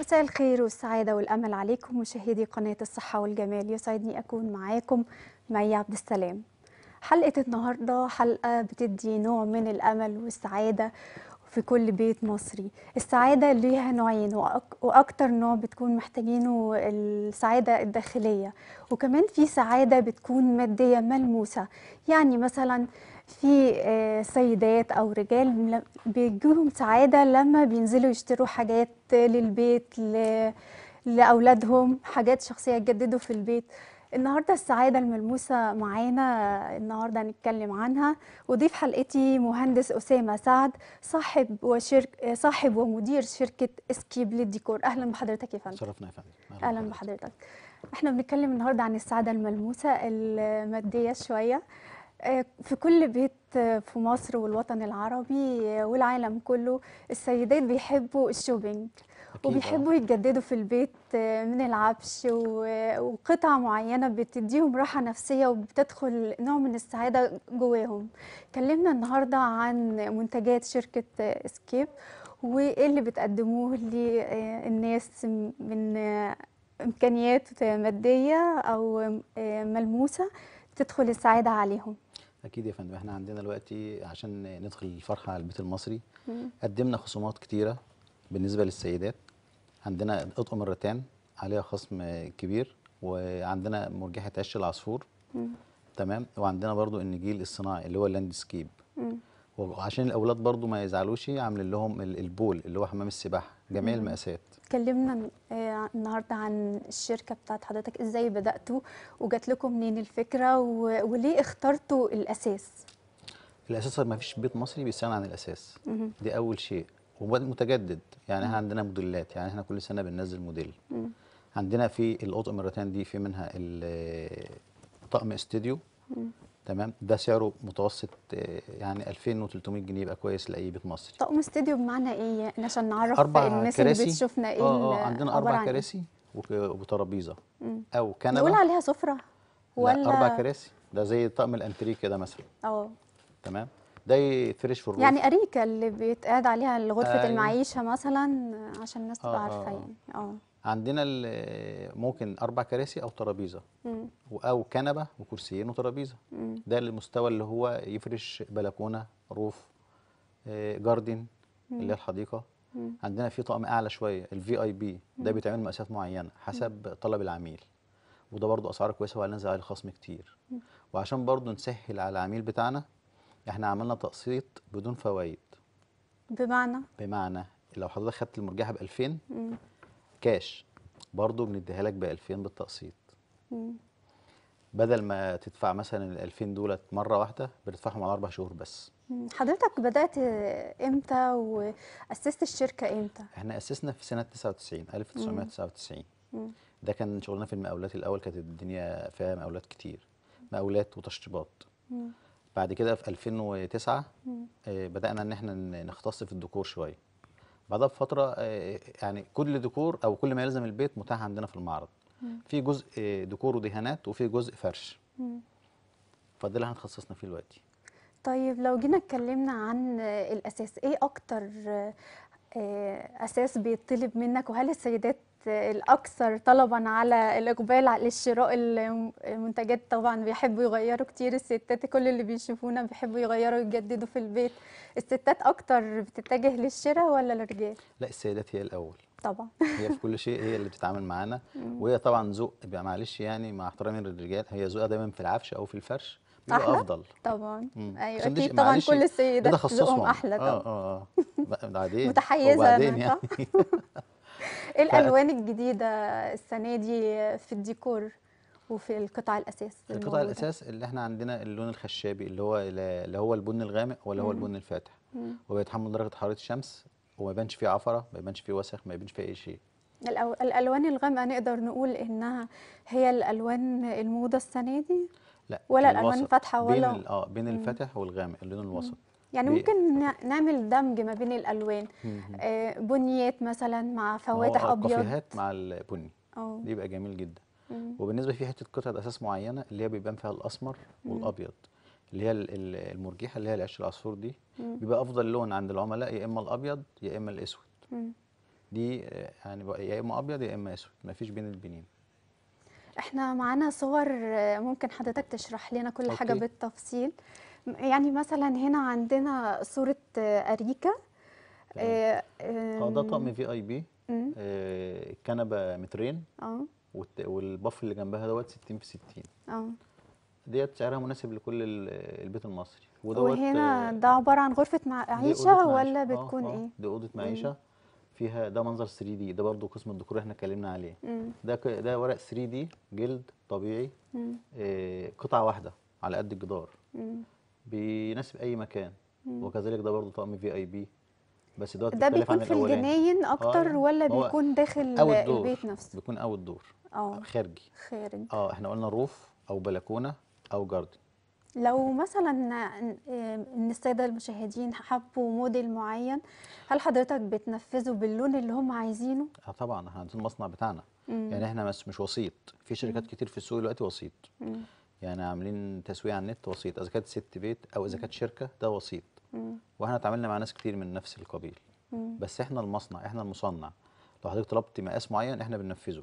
مساء الخير والسعادة والأمل عليكم مشاهدي قناة الصحة والجمال يسعدني أكون معاكم مي عبد السلام حلقة النهاردة حلقة بتدي نوع من الأمل والسعادة في كل بيت مصري السعادة ليها نوعين وأكتر نوع بتكون محتاجينه السعادة الداخلية وكمان في سعادة بتكون مادية ملموسة يعني مثلا في آه، سيدات او رجال بيجيلهم سعاده لما بينزلوا يشتروا حاجات للبيت لاولادهم حاجات شخصيه يجددوا في البيت النهارده السعاده الملموسه معانا النهارده هنتكلم عنها وضيف حلقتي مهندس اسامه سعد صاحب وشرك صاحب ومدير شركه اسكيب للديكور اهلا بحضرتك يا فندم شرفنا يا فندم اهلا بحضرتك احنا بنتكلم النهارده عن السعاده الملموسه الماديه شويه آه، في كل بيت آه، في مصر والوطن العربي آه، والعالم كله السيدات بيحبوا الشوبينج وبيحبوا يتجددوا في البيت من العفش وقطع معينه بتديهم راحه نفسيه وبتدخل نوع من السعاده جواهم كلمنا النهارده عن منتجات شركه اسكيب وايه اللي بتقدموه للناس من امكانيات ماديه او ملموسه تدخل السعاده عليهم اكيد يا فندم احنا عندنا دلوقتي عشان ندخل الفرحه على البيت المصري مم. قدمنا خصومات كتيره بالنسبه للسيدات عندنا اطقم الرتان عليها خصم كبير وعندنا مرجحه عش العصفور مم. تمام وعندنا برضو النجيل الصناعي اللي هو اللاندسكيب وعشان الاولاد برضو ما يزعلوش عاملين لهم البول اللي هو حمام السباحه جميع المقاسات اتكلمنا آه، النهارده عن الشركه بتاعت حضرتك ازاي بداتوا وجات لكم منين الفكره وليه اخترتوا الاساس الاساس ما فيش بيت مصري بيستغنى عن الاساس دي اول شيء ومتجدد يعني احنا عندنا موديلات يعني احنا كل سنه بننزل موديل عندنا في الاوضه مرتين دي في منها طقم استوديو تمام ده سعره متوسط آه، يعني 2300 جنيه يبقى كويس لاي بيت مصري طقم استديو بمعنى ايه عشان نعرف الناس اللي بتشوفنا ايه اه, آه، عندنا اربع إيه؟ كراسي وترابيزه او كنبه نقول عليها سفره ولا اربع كراسي ده زي طقم الانتريه كده مثلا اه تمام ده فريش فور يعني اريكه اللي بيتقعد عليها غرفه آه المعيشه مثلا عشان الناس آه، تبقى عارفه يعني اه عندنا ممكن اربع كراسي او ترابيزه او كنبه وكرسيين وترابيزه ده المستوى اللي هو يفرش بلكونه روف آه، جاردن اللي هي الحديقه مم. عندنا في طقم اعلى شويه الفي اي بي ده بيتعمل مقاسات معينه حسب مم. طلب العميل وده برضو اسعاره كويسه وعلينا عليه خصم كتير مم. وعشان برضو نسهل على العميل بتاعنا احنا عملنا تقسيط بدون فوائد بمعنى بمعنى لو حضرتك خدت المرجحه ب 2000 كاش برضه بنديها لك ب 2000 بالتقسيط بدل ما تدفع مثلا ال 2000 دولت مره واحده بتدفعهم على اربع شهور بس حضرتك بدات امتى واسست الشركه امتى احنا اسسنا في سنه 99 1999 مم. ده كان شغلنا في المقاولات الاول كانت الدنيا فيها مقاولات كتير مقاولات وتشطيبات بعد كده في 2009 مم. آه، بدانا ان احنا نختص في الديكور شويه بعدها بفتره آه، يعني كل ديكور او كل ما يلزم البيت متاح عندنا في المعرض في جزء آه، ديكور ودهانات وفي جزء فرش فده اللي هنتخصصنا فيه دلوقتي طيب لو جينا اتكلمنا عن الاساس ايه اكتر آه، اساس بيطلب منك وهل السيدات الأكثر طلبا على الإقبال للشراء المنتجات طبعا بيحبوا يغيروا كتير الستات كل اللي بيشوفونا بيحبوا يغيروا يجددوا في البيت الستات أكتر بتتجه للشراء ولا للرجال؟ لا السيدات هي الأول طبعا هي في كل شيء هي اللي بتتعامل معانا وهي طبعا ذوق معلش يعني مع احترامي للرجال هي ذوقها دايما في العفش أو في الفرش بيبقى افضل طبعا ايوه اكيد طبعا كل السيدات ذوقهم احلى طبعا اه اه اه بعدين متحيزه وبعدين يعني ايه الالوان الجديده السنه دي في الديكور وفي القطع الاساس القطع الاساس اللي احنا عندنا اللون الخشابي اللي هو اللي هو البن الغامق ولا هو البن الفاتح وبيتحمل درجه حراره الشمس وما يبانش فيه عفره ما يبانش فيه وسخ ما يبانش فيه اي شيء الالوان الغامقه نقدر نقول انها هي الالوان الموضه السنه دي لا ولا الالوان الفاتحه ولا بين اه بين الفاتح والغامق اللون الوسط يعني ممكن نعمل دمج ما بين الالوان آه، بنيات مثلا مع فواتح ابيض الكافيهات مع البني دي بيبقى جميل جدا وبالنسبه في حته قطعه اساس معينه اللي هي بيبان فيها الاسمر والابيض اللي هي المرجيحه اللي هي العش العصفور دي بيبقى افضل لون عند العملاء يا اما الابيض يا اما الاسود دي آه، يعني يا اما ابيض يا اما اسود ما فيش بين البنين احنا معانا صور آه، ممكن حضرتك تشرح لنا كل أوكي. حاجه بالتفصيل يعني مثلا هنا عندنا صورة أريكا آه،, آه ده طقم في اي بي آه الكنبه مترين اه والباف اللي جنبها دوت 60 في 60 اه ديت سعرها مناسب لكل البيت المصري ودوت وهنا آه، ده عباره عن غرفه معيشه ولا آه، بتكون أوه آه ايه؟ دي اوضه معيشه فيها ده منظر 3 دي ده برضو قسم الديكور احنا اتكلمنا عليه ده ك... ده ورق 3 دي جلد طبيعي آه قطعه واحده على قد الجدار مم. بيناسب اي مكان مم. وكذلك ده برضه طقم في اي بي بس دوت ده بيكون في الجناين آه، اكتر آه ولا بيكون داخل البيت نفسه بيكون اوت دور اه خارجي خارج اه احنا قلنا روف او بلكونه او جاردن لو مثلا ان الساده المشاهدين حبوا موديل معين هل حضرتك بتنفذه باللون اللي هم عايزينه اه طبعا احنا المصنع بتاعنا مم. يعني احنا مش وسيط في شركات مم. كتير في السوق دلوقتي وسيط مم. يعني عاملين تسويق على النت وسيط اذا كانت ست بيت او اذا كانت شركه ده وسيط واحنا اتعاملنا مع ناس كتير من نفس القبيل بس احنا المصنع احنا المصنع لو حضرتك طلبت مقاس معين احنا بننفذه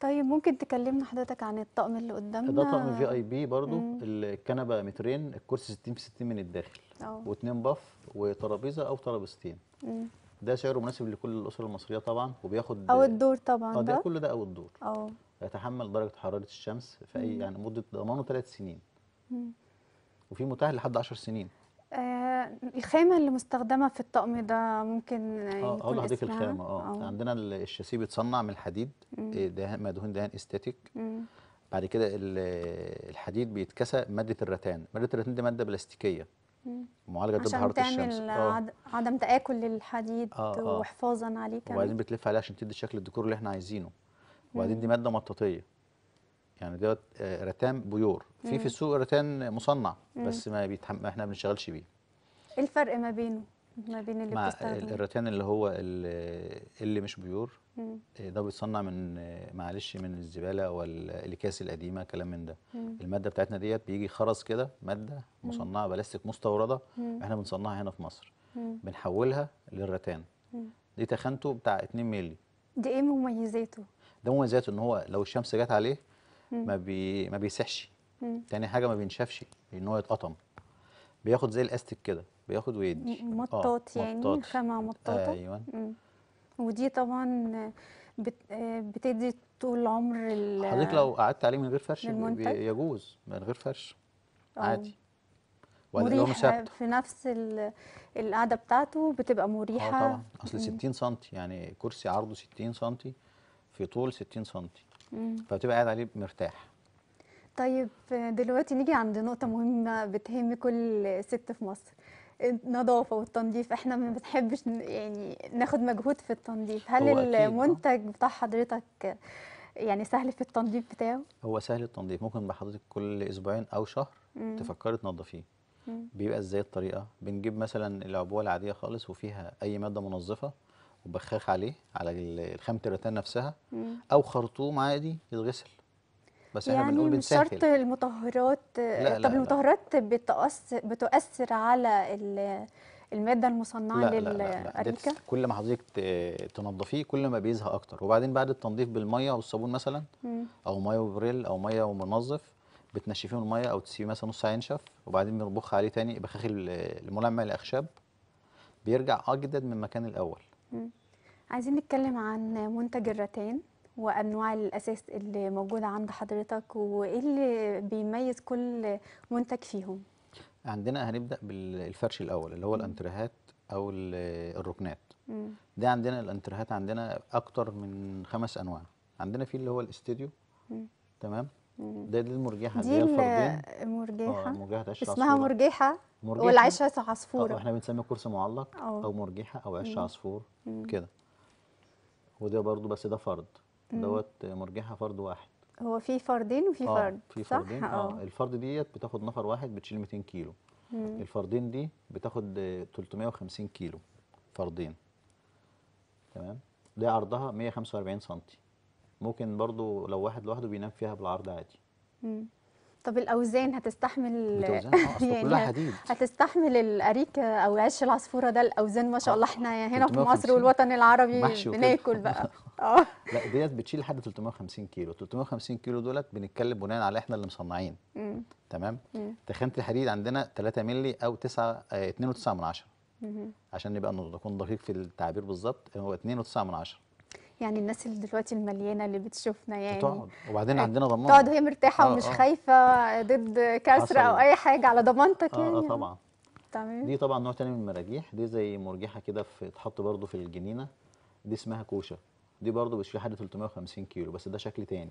طيب ممكن تكلمنا حضرتك عن الطقم اللي قدامنا ده طقم في اي بي برضو الكنبه مترين الكرسي 60 في 60 من الداخل واثنين باف وترابيزه او ترابيزتين ده سعره مناسب لكل الاسر المصريه طبعا وبياخد او الدور طبعا آه، ده, ده كل ده او الدور اه يتحمل درجه حراره الشمس في اي يعني مده ضمانه ثلاث سنين وفي متاهل لحد 10 سنين آه الخامه اللي مستخدمه في الطقم ده ممكن اه اقول لحضرتك الخامه اه, آه. عندنا الشاسيه بيتصنع من الحديد آه، دهان مدهون دهان استاتيك بعد كده الحديد بيتكسى ماده الرتان ماده الرتان دي ماده بلاستيكيه معالجه ضد حراره الشمس آه. عشان تعمل عدم تاكل للحديد آه آه. وحفاظا عليه كمان وبعدين بتلف عليه عشان تدي شكل الديكور اللي احنا عايزينه وبعدين دي ماده مطاطيه يعني دوت آه، رتان بيور في في السوق رتان مصنع بس ما, بيتحم... احنا ما بنشتغلش بيه ايه الفرق ما بينه ما بين اللي بتستخدمه الرتان اللي هو اللي مش بيور مم. آه، ده بيتصنع من آه، معلش من الزباله والاكياس القديمه كلام من ده مم. الماده بتاعتنا ديت بيجي خرز كده ماده مصنعه بلاستيك مستورده مم. احنا بنصنعها هنا في مصر بنحولها للرتان دي تخانته بتاع 2 مللي دي ايه مميزاته ده هو ذاته ان هو لو الشمس جت عليه ما بي ما بيسحش تاني حاجه ما بينشفش لان هو يتقطم بياخد زي الاستك كده بياخد ويدي آه، مطاط يعني مطاط. خامه مطاطه ايوه مم. ودي طبعا بت... بتدي طول عمر ال... حضرتك لو قعدت عليه من غير فرش بي... يجوز من غير فرش أوه. عادي مريحة في نفس القعده بتاعته بتبقى مريحه اه طبعا اصل 60 سم يعني كرسي عرضه 60 سم في طول 60 سم فبتبقى قاعد عليه مرتاح طيب دلوقتي نيجي عند نقطه مهمه بتهم كل ست في مصر النظافه والتنظيف احنا ما بنحبش يعني ناخد مجهود في التنظيف هل آه. المنتج بتاع حضرتك يعني سهل في التنظيف بتاعه هو سهل التنظيف ممكن بحضرتك كل اسبوعين او شهر مم. تفكري تنظفيه بيبقى ازاي الطريقه بنجيب مثلا العبوه العاديه خالص وفيها اي ماده منظفه وبخاخ عليه على الخام الرتان نفسها مم. او خرطوم عادي يتغسل بس يعني احنا بنقول بنسهل شرط المطهرات لا آه، طب لا المطهرات بتأثر بتؤثر على الماده المصنعه لا للاريكه لا لا كل ما حضرتك تنضفيه كل ما بيزهق اكتر وبعدين بعد التنظيف بالميه والصابون مثلا مم. او ميه وبريل او ميه ومنظف بتنشفيه من الميه او تسيبيه مثلا نص ساعه ينشف وبعدين بنطبخ عليه تاني بخاخ الملمع الاخشاب بيرجع اجدد من مكان الاول مم. عايزين نتكلم عن منتج الرتان وانواع الاساس اللي موجوده عند حضرتك وايه اللي بيميز كل منتج فيهم عندنا هنبدا بالفرش الاول اللي هو الانترهات او الركنات مم. ده عندنا الانترهات عندنا اكتر من خمس انواع عندنا في اللي هو الاستوديو تمام ده دي المرجحه دي المرجحه مرجحه عش اسمها مرجحه ولا عيش عصفوره احنا بنسميه كرسي معلق أوه. او مرجحه او عش عصفور كده وده برضو بس ده فرد دوت مرجحه فرد واحد هو في فردين وفي آه فرد في صح؟ فردين اه, آه. الفرد ديت بتاخد نفر واحد بتشيل 200 كيلو مم. الفردين دي بتاخد 350 كيلو فردين تمام ده عرضها 145 سنتي ممكن برضو لو واحد لوحده بينام فيها بالعرض عادي طب الاوزان هتستحمل الاوزان آه، يعني كلها حديد هتستحمل الاريك او عش العصفوره ده الاوزان ما شاء الله آه، احنا هنا في مصر والوطن العربي بناكل بقى اه لا ديت بتشيل لحد 350 كيلو 350 كيلو دولت بنتكلم بناء على احنا اللي مصنعين مم. تمام مم. تخانه الحديد عندنا 3 مللي او 9 2.9 آه، عشان نبقى نكون دقيق في التعبير بالظبط هو 2.9 يعني الناس اللي دلوقتي المليانه اللي بتشوفنا يعني بتقعد وبعدين آه، عندنا ضمان تقعد وهي مرتاحه آه ومش آه. خايفه ضد كسر او اي حاجه على ضمانتك آه, آه، يعني اه طبعا تمام دي طبعا نوع تاني من المراجيح دي زي مرجحه كده في اتحط برده في الجنينه دي اسمها كوشه دي برده بتشيل حد 350 كيلو بس ده شكل تاني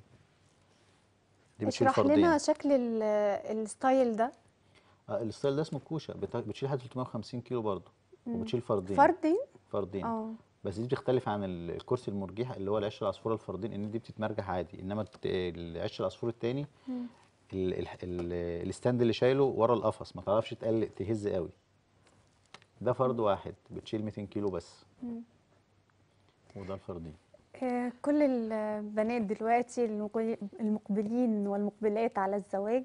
دي بتشيل فردين لنا شكل الستايل ده آه الستايل ده اسمه كوشه بتشيل حد 350 كيلو برده وبتشيل فردين فردين فردين اه بس دي بتختلف عن الكرسي المرجيح اللي هو العش العصفوره الفردين ان دي بتتمرجح عادي انما العش العصفور الثاني الستاند اللي شايله ورا القفص ما تعرفش تقلق تهز قوي ده فرد واحد بتشيل 200 كيلو بس مم. وده الفردين آه، كل البنات دلوقتي المقبلين والمقبلات على الزواج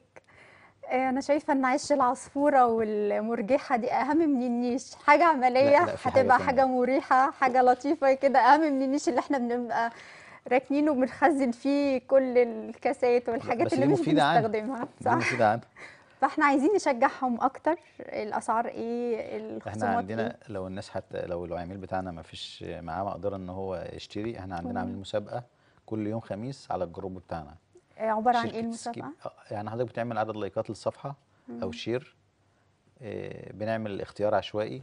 آه، انا شايفه ان عيش العصفوره والمرجحه دي اهم من النيش حاجه عمليه لا لا هتبقى حاجة, حاجه مريحه حاجه لطيفه كده اهم من النيش اللي احنا بنبقى راكنينه وبنخزن فيه كل الكاسات والحاجات اللي مش بنستخدمها صح فاحنا عايزين نشجعهم اكتر الاسعار ايه الخصومات احنا عندنا إيه؟ لو الناس حتى لو العميل بتاعنا ما فيش معاه مقدره ان هو يشتري احنا عندنا عاملين مسابقه كل يوم خميس على الجروب بتاعنا إيه، عباره عن ايه المسابقه؟ آه، يعني حضرتك بتعمل عدد لايكات للصفحه مم. او شير إيه، بنعمل اختيار عشوائي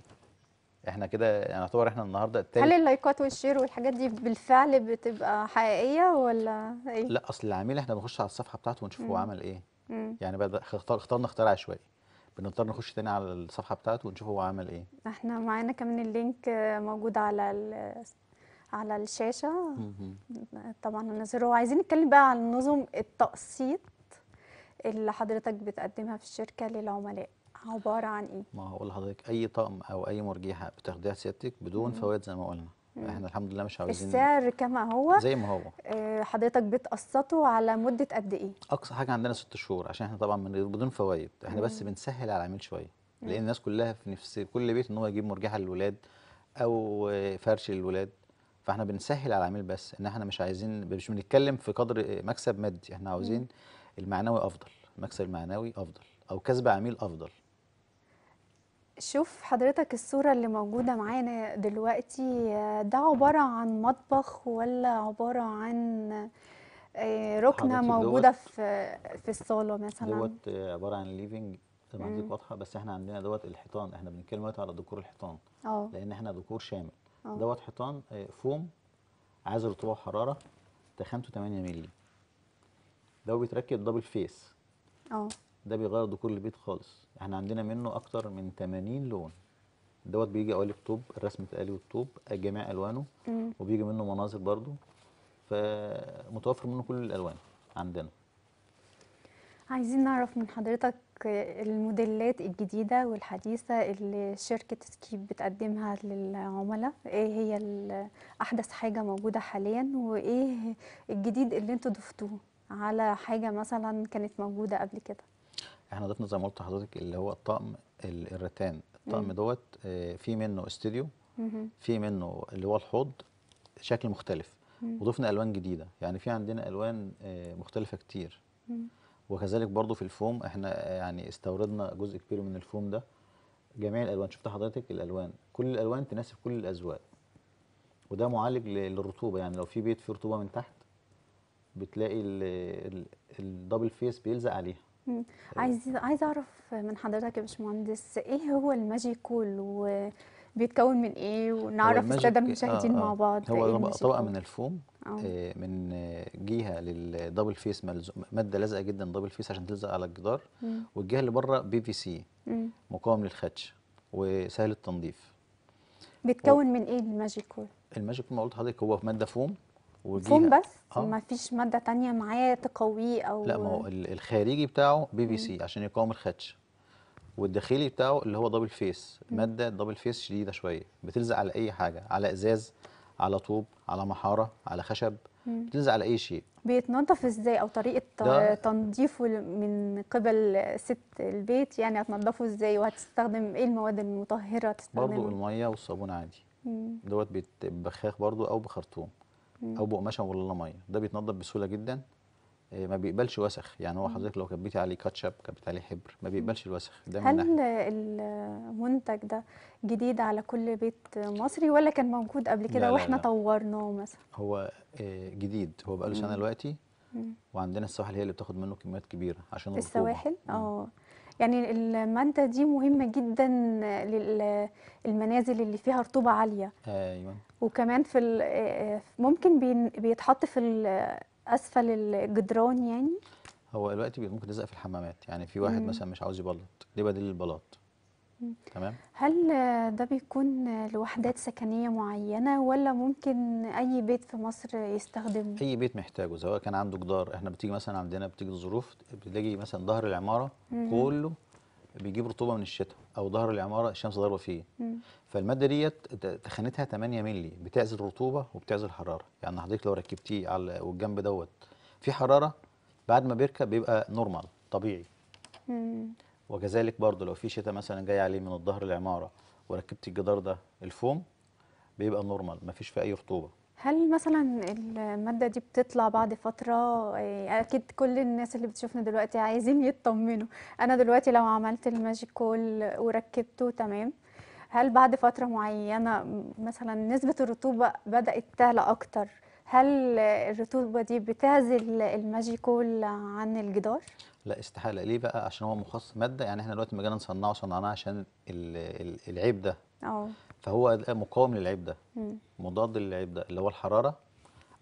احنا كده يعني اعتبر احنا النهارده التالت هل اللايكات والشير والحاجات دي بالفعل بتبقى حقيقيه ولا ايه؟ لا اصل العميل احنا بنخش على الصفحه بتاعته ونشوف هو عمل ايه مم. يعني بدأ اخترنا اختيار عشوائي بنضطر نخش تاني على الصفحه بتاعته ونشوف هو عمل ايه احنا معانا كمان اللينك موجود على على الشاشه طبعا النظر عايزين نتكلم بقى عن نظم التقسيط اللي حضرتك بتقدمها في الشركه للعملاء عباره عن ايه؟ ما هقول لحضرتك اي طقم او اي مرجيحه بتاخديها سيادتك بدون مم. فوائد زي ما قلنا مم. احنا الحمد لله مش عاوزين السعر كما هو زي ما هو آه، حضرتك بتقسطه على مده قد ايه؟ اقصى حاجه عندنا ست شهور عشان احنا طبعا من بدون فوائد احنا مم. بس بنسهل على العميل شويه لان الناس كلها في نفس كل بيت ان هو يجيب مرجحه للولاد او فرش للولاد فاحنا بنسهل على العميل بس ان احنا مش عايزين مش بنتكلم في قدر مكسب مادي احنا عاوزين المعنوي افضل المكسب المعنوي افضل او كسب عميل افضل شوف حضرتك الصورة اللي موجودة معانا دلوقتي ده عبارة عن مطبخ ولا عبارة عن آه، ركنة موجودة في في الصالة مثلا دوت عبارة عن ليفنج زي ما واضحة بس احنا عندنا دوت الحيطان احنا بنتكلم دلوقتي على ديكور الحيطان اه لأن احنا ديكور شامل اه. دوت حيطان آه، فوم عازل رطوبه وحراره تخانته 8 مللي ده بيتركب دبل فيس اه ده بيغير ديكور البيت خالص احنا عندنا منه اكتر من 80 لون دوت بيجي قوالب طوب الرسم قالب الطوب جميع الوانه مم. وبيجي منه مناظر برضو فمتوفر منه كل الالوان عندنا عايزين نعرف من حضرتك الموديلات الجديدة والحديثة اللي شركة سكيب بتقدمها للعملاء ايه هي أحدث حاجة موجودة حاليا وايه الجديد اللي انتوا ضفتوه على حاجة مثلا كانت موجودة قبل كده احنا ضفنا زي ما قلت لحضرتك اللي هو الطقم الرتان الطقم دوت آه، في منه استوديو في منه اللي هو الحوض شكل مختلف وضفنا الوان جديده يعني في عندنا الوان آه، مختلفه كتير وكذلك برضو في الفوم احنا يعني استوردنا جزء كبير من الفوم ده جميع الالوان شفت حضرتك الالوان كل الالوان تناسب كل الاذواق وده معالج للرطوبه يعني لو في بيت فيه رطوبه من تحت بتلاقي الدبل فيس بيلزق عليها عايز عايز اعرف من حضرتك يا باشمهندس ايه هو الماجيكول كول وبيتكون من ايه ونعرف الساده المشاهدين آه آه مع بعض هو إيه طبقه من الفوم أوه. آه، من جهه للدبل فيس ماده لازقه جدا دبل فيس عشان تلزق على الجدار والجهه اللي بره بي في سي مقاوم للخدش وسهل التنظيف بيتكون و... من ايه الماجيك كول الماجيك كول ما قلت لحضرتك هو ماده فوم وجهة فوم بس آه. ما فيش ماده تانية معاه تقويه او لا ما هو الخارجي بتاعه بي في سي عشان يقاوم الخدش والداخلي بتاعه اللي هو دبل فيس ماده دبل فيس شديده شويه بتلزق على اي حاجه على ازاز على طوب على محاره على خشب بتنزل على اي شيء بيتنظف ازاي او طريقه تنظيفه من قبل ست البيت يعني هتنضفه ازاي وهتستخدم ايه المواد المطهره تستخدم برضه الميه والصابون عادي دوت بخاخ برضه او بخرطوم او بقماشه ولا ميه ده بيتنضف بسهوله جدا إيه، ما بيقبلش وسخ يعني هو حضرتك لو كبيتي عليه كاتشب كبيتي عليه حبر ما بيقبلش الوسخ ده من هل ناحية. المنتج ده جديد على كل بيت مصري ولا كان موجود قبل كده واحنا طورناه مثلا هو آه، جديد هو بقاله سنه دلوقتي وعندنا السواحل هي اللي بتاخد منه كميات كبيره عشان السواحل اه يعني المادة دي مهمة جدا للمنازل اللي فيها رطوبة عالية أيوة. وكمان في آه، آه، ممكن بيتحط في اسفل الجدران يعني هو دلوقتي بيبقى ممكن تلزق في الحمامات يعني في واحد مم. مثلا مش عاوز يبلط ليه بديل البلاط تمام هل ده بيكون لوحدات سكنيه معينه ولا ممكن اي بيت في مصر يستخدمه اي بيت محتاجه سواء كان عنده جدار احنا بتيجي مثلا عندنا بتيجي ظروف بتلاقي مثلا ظهر العماره مم. كله بيجيب رطوبه من الشتاء او ظهر العماره الشمس ضاربه فيه مم. فالماده ديت تخانتها 8 مللي بتعزل رطوبه وبتعزل حراره يعني حضرتك لو ركبتيه على والجنب دوت في حراره بعد ما بيركب بيبقى نورمال طبيعي مم. وكذلك برضه لو في شتاء مثلا جاي عليه من الظهر العماره وركبت الجدار ده الفوم بيبقى نورمال مفيش فيه اي رطوبه هل مثلا المادة دي بتطلع بعد فترة آه، أكيد كل الناس اللي بتشوفنا دلوقتي عايزين يطمنوا أنا دلوقتي لو عملت الماجيك كول وركبته تمام هل بعد فترة معينة مثلا نسبة الرطوبة بدأت تعلى أكتر هل الرطوبة دي بتعزل الماجيكول عن الجدار؟ لا استحالة ليه بقى عشان هو مخصص مادة يعني احنا دلوقتي مجانا جينا نصنعه صنعناه عشان العيب ده اه فهو مقاوم للعيب ده مضاد للعيب ده اللي هو الحراره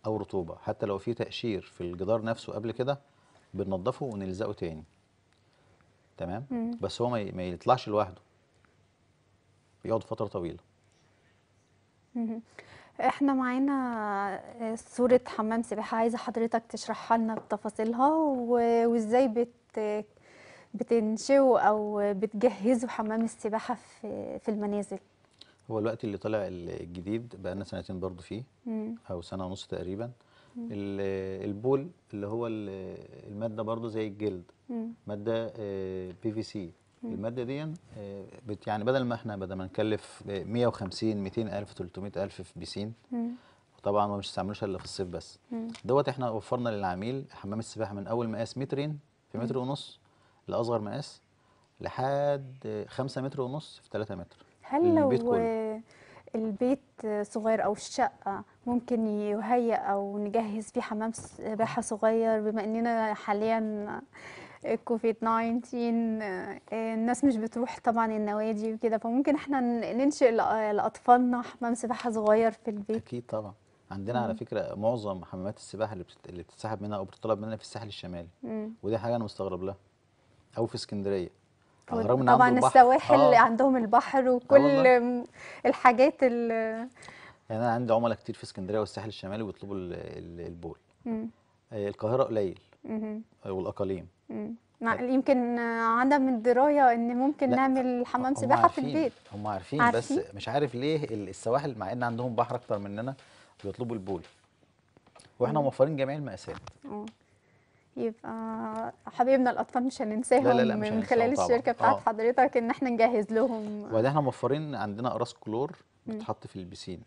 او رطوبه حتى لو في تقشير في الجدار نفسه قبل كده بننضفه ونلزقه تاني تمام مم. بس هو ما يطلعش لوحده بيقعد فتره طويله مم. احنا معانا آه، صوره حمام سباحه عايزه حضرتك تشرحها لنا بتفاصيلها وازاي بت بتنشئوا او بتجهزوا حمام السباحه في في المنازل هو الوقت اللي طلع الجديد بقى لنا سنتين برضو فيه مم. او سنه ونص تقريبا مم. البول اللي هو الماده برضو زي الجلد مم. ماده بي في سي الماده دي آه، يعني بدل ما احنا بدل ما نكلف 150 آه، 200 الف 300 الف في بيسين وطبعا ما مش استعملوش الا في الصيف بس دوت احنا وفرنا للعميل حمام السباحه من اول مقاس مترين في متر ونص لاصغر مقاس لحد 5 متر ونص في 3 متر هل لو البيت, كله. البيت صغير أو الشقة ممكن يهيئ أو نجهز فيه حمام سباحة صغير بما أننا حاليا كوفيد 19 آه، الناس مش بتروح طبعا النوادي وكده فممكن احنا ننشئ لاطفالنا حمام سباحه صغير في البيت اكيد طبعا عندنا مم. على فكره معظم حمامات السباحه اللي اللي بتتسحب منها او بتطلب منها في الساحل الشمالي مم. ودي حاجه انا مستغرب لها او في اسكندريه رغم طبعا السواحل آه. عندهم البحر آه وكل آه الحاجات اللي يعني انا عندي عملاء كتير في اسكندريه والساحل الشمالي بيطلبوا البول مم. آه، القاهره قليل مم. آه، والاقاليم مم. يمكن عدم الدرايه ان ممكن لا. نعمل حمام سباحه في البيت هم عارفين, عارفين بس مش عارف ليه السواحل مع ان عندهم بحر اكتر مننا بيطلبوا البول واحنا موفرين جميع المقاسات يبقى حبيبنا الاطفال مش هننساهم لا لا لا مش من خلال طبعا. الشركه بتاعت آه. حضرتك ان احنا نجهز لهم وبعدين احنا موفرين عندنا اقراص كلور بتتحط في البسين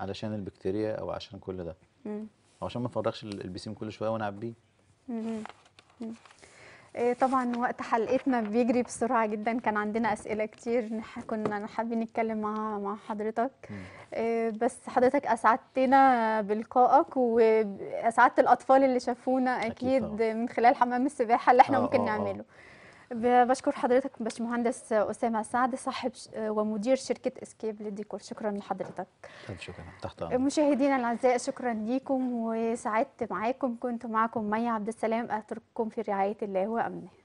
علشان البكتيريا او عشان كل ده او عشان ما نفرغش البسين كل شويه ونعبيه إيه، طبعا وقت حلقتنا بيجري بسرعه جدا كان عندنا اسئله كتير كنا حابين نتكلم مع مع حضرتك إيه، بس حضرتك اسعدتنا بلقائك واسعدت الاطفال اللي شافونا اكيد, أكيد من خلال حمام السباحه اللي احنا آه، ممكن آه، آه. نعمله بشكر حضرتك باشمهندس اسامه سعد صاحب ومدير شركه اسكيب للديكور شكرا لحضرتك شكرا تحت مشاهدينا الاعزاء شكرا ليكم وسعدت معاكم كنت معاكم مي عبد السلام اترككم في رعايه الله وامنه